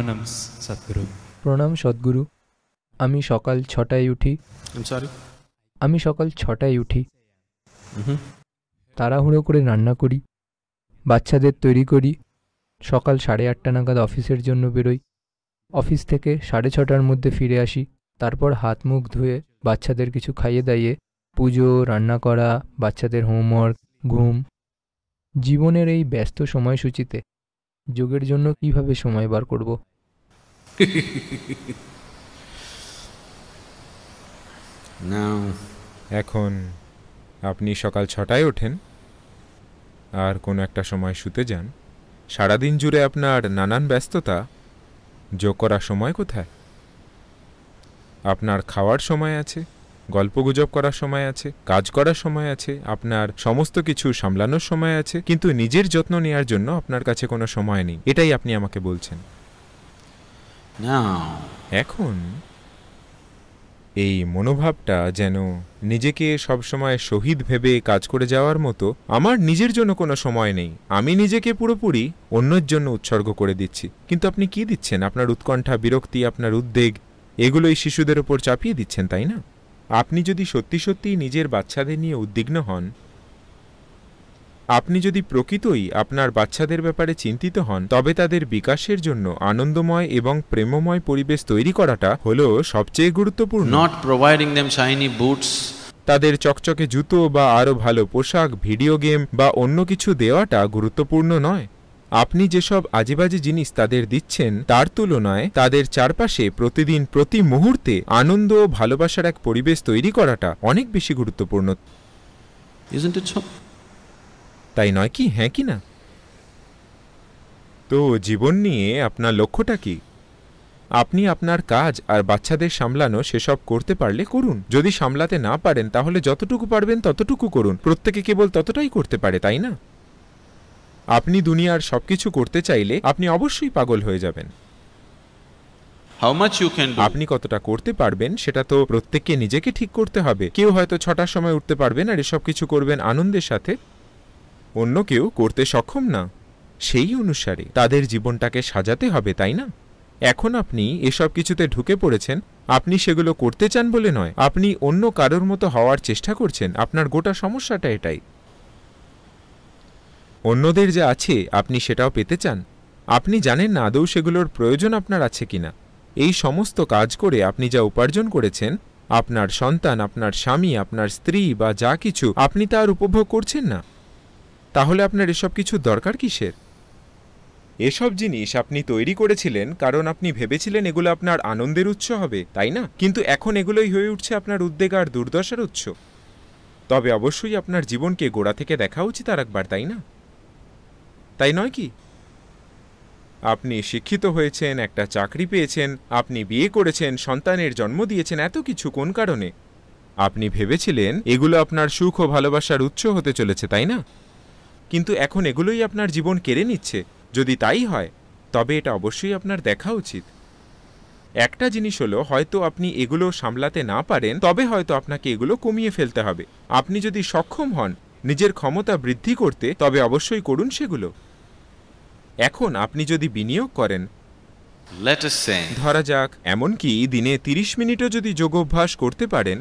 প্রণাম সদ্গুরু প্রণাম আমি সকাল ছটায় উঠি সরি আমি সকাল ছটায় উঠি mm-hmm. তাড়াহুড়ো করে রান্না করি বাচ্চাদের তৈরি করি সকাল সাড়ে আটটা নাগাদ অফিসের জন্য বেরোই অফিস থেকে সাড়ে ছটার মধ্যে ফিরে আসি তারপর হাত মুখ ধুয়ে বাচ্চাদের কিছু খাইয়ে দাইয়ে পুজো রান্না করা বাচ্চাদের হোমওয়ার্ক ঘুম জীবনের এই ব্যস্ত সময়সূচিতে যোগের জন্য কিভাবে সময় বার করবো নাও এখন আপনি সকাল ছটায় ওঠেন আর কোনো একটা সময় শুতে যান সারাদিন জুড়ে আপনার নানান ব্যস্ততা যোগ করা সময় কোথায় আপনার খাওয়ার সময় আছে গল্পগুজব করার সময় আছে কাজ করার সময় আছে আপনার সমস্ত কিছু সামলানোর সময় আছে কিন্তু নিজের যত্ন নেওয়ার জন্য আপনার কাছে কোনো সময় নেই এটাই আপনি আমাকে বলছেন এখন এই মনোভাবটা যেন নিজেকে সবসময় শহীদ ভেবে কাজ করে যাওয়ার মতো আমার নিজের জন্য কোনো সময় নেই আমি নিজেকে পুরোপুরি অন্যের জন্য উৎসর্গ করে দিচ্ছি কিন্তু আপনি কি দিচ্ছেন আপনার উৎকণ্ঠা বিরক্তি আপনার উদ্বেগ এগুলোই শিশুদের ওপর চাপিয়ে দিচ্ছেন তাই না আপনি যদি সত্যি সত্যি নিজের বাচ্চাদের নিয়ে উদ্বিগ্ন হন আপনি যদি প্রকৃতই আপনার বাচ্চাদের ব্যাপারে চিন্তিত হন তবে তাদের বিকাশের জন্য আনন্দময় এবং প্রেমময় পরিবেশ তৈরি করাটা হলো সবচেয়ে গুরুত্বপূর্ণ not providing them shiny boots তাদের চকচকে জুতো বা আরও ভালো পোশাক ভিডিও গেম বা অন্য কিছু দেওয়াটা গুরুত্বপূর্ণ নয় আপনি যেসব আজেবাজে জিনিস তাদের দিচ্ছেন তার তুলনায় তাদের চারপাশে প্রতিদিন প্রতি মুহূর্তে আনন্দ ও ভালোবাসার এক পরিবেশ তৈরি করাটা অনেক বেশি গুরুত্বপূর্ণ তাই নয় কি হ্যাঁ কি না তো জীবন নিয়ে আপনার লক্ষ্যটা কি আপনি আপনার কাজ আর বাচ্চাদের সামলানো সেসব করতে পারলে করুন যদি সামলাতে না পারেন তাহলে যতটুকু পারবেন ততটুকু করুন প্রত্যেকে কেবল ততটাই করতে পারে তাই না আপনি দুনিয়ার সব কিছু করতে চাইলে আপনি অবশ্যই পাগল হয়ে যাবেন আপনি কতটা করতে পারবেন সেটা তো প্রত্যেককে নিজেকে ঠিক করতে হবে কেউ হয়তো ছটার সময় উঠতে পারবেন আর এসব কিছু করবেন আনন্দের সাথে অন্য কেউ করতে সক্ষম না সেই অনুসারে তাদের জীবনটাকে সাজাতে হবে তাই না এখন আপনি এসব কিছুতে ঢুকে পড়েছেন আপনি সেগুলো করতে চান বলে নয় আপনি অন্য কারোর মতো হওয়ার চেষ্টা করছেন আপনার গোটা সমস্যাটা এটাই অন্যদের যা আছে আপনি সেটাও পেতে চান আপনি জানেন না আদৌ সেগুলোর প্রয়োজন আপনার আছে কিনা এই সমস্ত কাজ করে আপনি যা উপার্জন করেছেন আপনার সন্তান আপনার স্বামী আপনার স্ত্রী বা যা কিছু আপনি তার উপভোগ করছেন না তাহলে আপনার এসব কিছু দরকার কিসের এসব জিনিস আপনি তৈরি করেছিলেন কারণ আপনি ভেবেছিলেন এগুলো আপনার আনন্দের উৎস হবে তাই না কিন্তু এখন এগুলোই হয়ে উঠছে আপনার উদ্বেগ আর দুর্দশার উৎস তবে অবশ্যই আপনার জীবনকে গোড়া থেকে দেখা উচিত আর একবার তাই না তাই নয় কি আপনি শিক্ষিত হয়েছেন একটা চাকরি পেয়েছেন আপনি বিয়ে করেছেন সন্তানের জন্ম দিয়েছেন এত কিছু কোন কারণে আপনি ভেবেছিলেন এগুলো আপনার সুখ ও ভালোবাসার উৎস হতে চলেছে তাই না কিন্তু এখন এগুলোই আপনার জীবন কেড়ে নিচ্ছে যদি তাই হয় তবে এটা অবশ্যই আপনার দেখা উচিত একটা জিনিস হলো হয়তো আপনি এগুলো সামলাতে না পারেন তবে হয়তো আপনাকে এগুলো কমিয়ে ফেলতে হবে আপনি যদি সক্ষম হন নিজের ক্ষমতা বৃদ্ধি করতে তবে অবশ্যই করুন সেগুলো এখন আপনি যদি বিনিয়োগ করেন ধরা যাক এমনকি দিনে তিরিশ মিনিটও যদি যোগ অভ্যাস করতে পারেন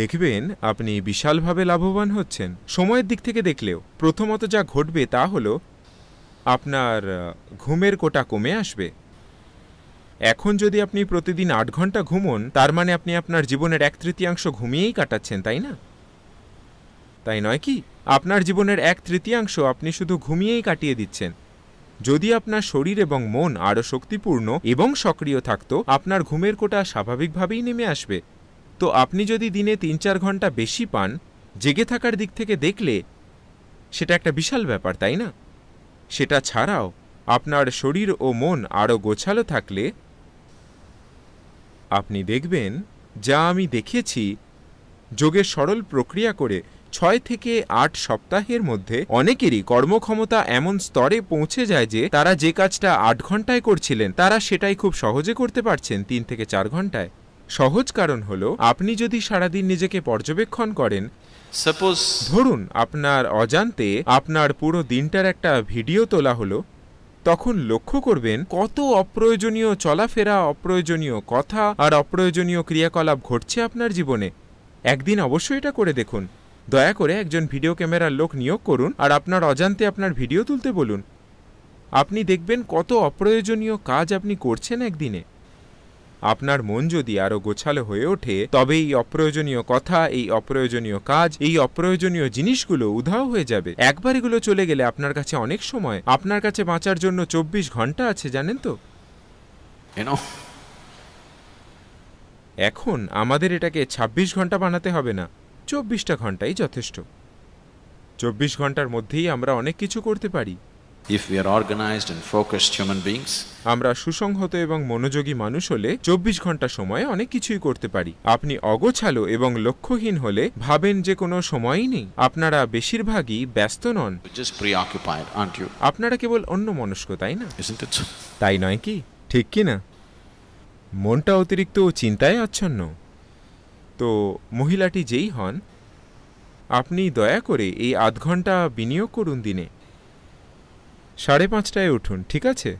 দেখবেন আপনি বিশালভাবে লাভবান হচ্ছেন সময়ের দিক থেকে দেখলেও প্রথমত যা ঘটবে তা হল আপনার ঘুমের কোটা কমে আসবে এখন যদি আপনি প্রতিদিন আট ঘন্টা ঘুমন তার মানে আপনি আপনার জীবনের এক তৃতীয়াংশ ঘুমিয়েই কাটাচ্ছেন তাই না তাই নয় কি আপনার জীবনের এক তৃতীয়াংশ আপনি শুধু ঘুমিয়েই কাটিয়ে দিচ্ছেন যদি আপনার শরীর এবং মন আরও শক্তিপূর্ণ এবং সক্রিয় থাকত আপনার ঘুমের কোটা স্বাভাবিকভাবেই নেমে আসবে তো আপনি যদি দিনে তিন চার ঘন্টা বেশি পান জেগে থাকার দিক থেকে দেখলে সেটা একটা বিশাল ব্যাপার তাই না সেটা ছাড়াও আপনার শরীর ও মন আরও গোছালো থাকলে আপনি দেখবেন যা আমি দেখেছি যোগের সরল প্রক্রিয়া করে ছয় থেকে আট সপ্তাহের মধ্যে অনেকেরই কর্মক্ষমতা এমন স্তরে পৌঁছে যায় যে তারা যে কাজটা আট ঘন্টায় করছিলেন তারা সেটাই খুব সহজে করতে পারছেন তিন থেকে চার ঘন্টায় সহজ কারণ হল আপনি যদি সারাদিন নিজেকে পর্যবেক্ষণ করেন সাপোজ ধরুন আপনার অজান্তে আপনার পুরো দিনটার একটা ভিডিও তোলা হলো তখন লক্ষ্য করবেন কত অপ্রয়োজনীয় চলাফেরা অপ্রয়োজনীয় কথা আর অপ্রয়োজনীয় ক্রিয়াকলাপ ঘটছে আপনার জীবনে একদিন অবশ্যই এটা করে দেখুন দয়া করে একজন ভিডিও ক্যামেরার লোক নিয়োগ করুন আর আপনার অজান্তে আপনার ভিডিও তুলতে বলুন আপনি দেখবেন কত অপ্রয়োজনীয় কাজ আপনি করছেন একদিনে আপনার মন যদি আরও গোছালো হয়ে ওঠে তবে এই অপ্রয়োজনীয় কথা এই অপ্রয়োজনীয় কাজ এই অপ্রয়োজনীয় জিনিসগুলো উধাও হয়ে যাবে একবার এগুলো চলে গেলে আপনার কাছে অনেক সময় আপনার কাছে বাঁচার জন্য চব্বিশ ঘন্টা আছে জানেন তো এখন আমাদের এটাকে ২৬ ঘন্টা বানাতে হবে না চব্বিশটা ঘন্টাই যথেষ্ট চব্বিশ ঘন্টার মধ্যেই আমরা অনেক কিছু করতে পারি আমরা সুসংহত এবং মনোযোগী মানুষ হলে চব্বিশ ঘন্টা সময়ে অনেক কিছুই করতে পারি আপনি অগোছালো এবং লক্ষ্যহীন হলে ভাবেন যে কোনো সময়ই নেই আপনারা বেশিরভাগই ব্যস্ত নন আপনারা কেবল অন্য মনস্ক তাই না তাই নয় কি ঠিক কি না মনটা অতিরিক্ত চিন্তায় আচ্ছন্ন তো মহিলাটি যেই হন আপনি দয়া করে এই আধ ঘন্টা বিনিয়োগ করুন দিনে সাড়ে পাঁচটায় উঠুন ঠিক আছে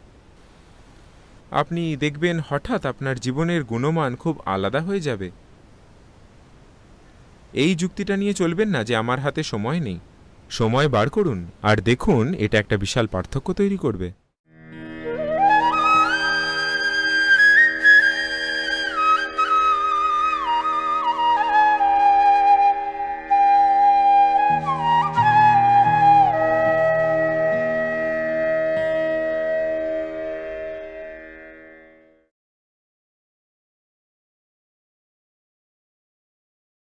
আপনি দেখবেন হঠাৎ আপনার জীবনের গুণমান খুব আলাদা হয়ে যাবে এই যুক্তিটা নিয়ে চলবেন না যে আমার হাতে সময় নেই সময় বার করুন আর দেখুন এটা একটা বিশাল পার্থক্য তৈরি করবে